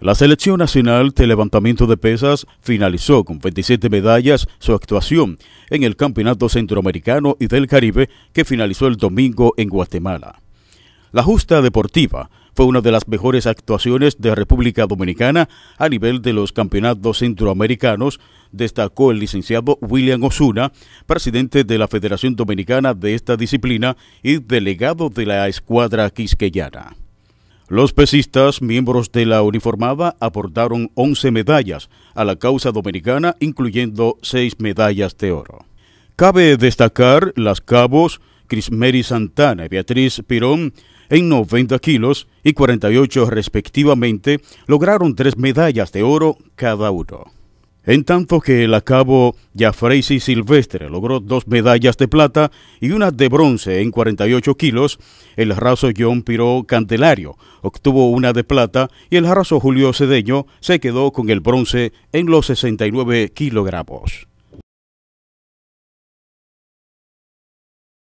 La selección nacional de levantamiento de pesas finalizó con 27 medallas su actuación en el Campeonato Centroamericano y del Caribe que finalizó el domingo en Guatemala. La justa deportiva fue una de las mejores actuaciones de República Dominicana a nivel de los campeonatos centroamericanos, destacó el licenciado William Osuna, presidente de la Federación Dominicana de esta disciplina y delegado de la escuadra quisqueyana. Los pesistas, miembros de la uniformada, aportaron 11 medallas a la causa dominicana, incluyendo 6 medallas de oro. Cabe destacar las cabos Crismeri Santana y Beatriz Pirón en 90 kilos y 48 respectivamente lograron tres medallas de oro cada uno. En tanto que el acabo Jafreisi Silvestre logró dos medallas de plata y una de bronce en 48 kilos, el raso John Piro Candelario obtuvo una de plata y el raso Julio Cedeño se quedó con el bronce en los 69 kilogramos.